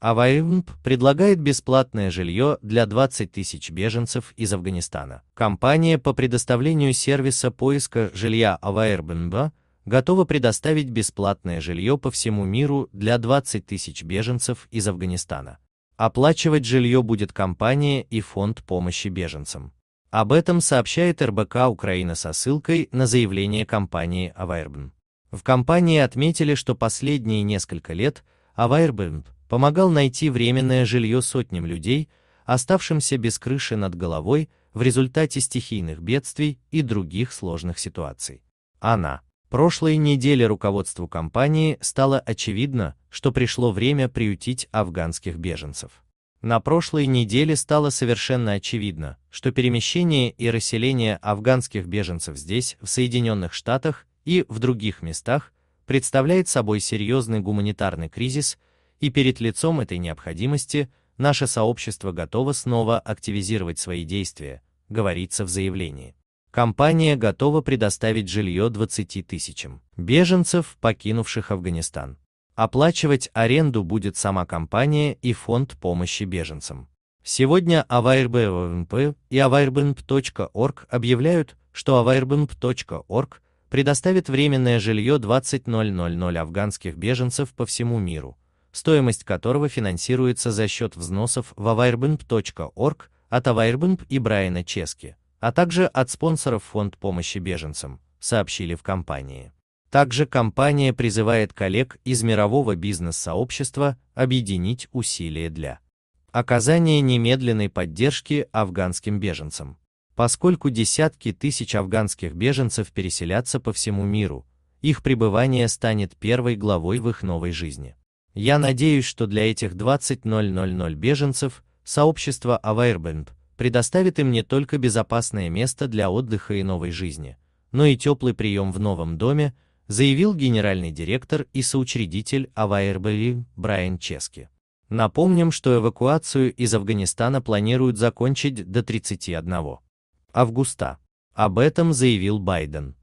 АВАИМП предлагает бесплатное жилье для 20 тысяч беженцев из Афганистана. Компания по предоставлению сервиса поиска жилья АВАИРБНБ готова предоставить бесплатное жилье по всему миру для 20 тысяч беженцев из Афганистана. Оплачивать жилье будет компания и фонд помощи беженцам. Об этом сообщает РБК Украина со ссылкой на заявление компании Авайрбн. В компании отметили, что последние несколько лет Авайрбнб помогал найти временное жилье сотням людей, оставшимся без крыши над головой в результате стихийных бедствий и других сложных ситуаций. Она. Прошлой неделе руководству компании стало очевидно, что пришло время приютить афганских беженцев. На прошлой неделе стало совершенно очевидно, что перемещение и расселение афганских беженцев здесь, в Соединенных Штатах и в других местах, представляет собой серьезный гуманитарный кризис, и перед лицом этой необходимости наше сообщество готово снова активизировать свои действия, говорится в заявлении. Компания готова предоставить жилье 20 тысячам беженцев, покинувших Афганистан. Оплачивать аренду будет сама компания и фонд помощи беженцам. Сегодня avairb.org и avairb.org объявляют, что avairb.org предоставит временное жилье 20 000 афганских беженцев по всему миру, стоимость которого финансируется за счет взносов в avirbnb.org от Авайрбнб и Брайана Чески, а также от спонсоров Фонд помощи беженцам, сообщили в компании. Также компания призывает коллег из мирового бизнес-сообщества объединить усилия для оказания немедленной поддержки афганским беженцам. Поскольку десятки тысяч афганских беженцев переселятся по всему миру, их пребывание станет первой главой в их новой жизни. Я надеюсь, что для этих 20.000 беженцев сообщество Авайрбенд предоставит им не только безопасное место для отдыха и новой жизни, но и теплый прием в новом доме, заявил генеральный директор и соучредитель Авайрбели Брайан Чески. Напомним, что эвакуацию из Афганистана планируют закончить до 31 августа. Об этом заявил Байден.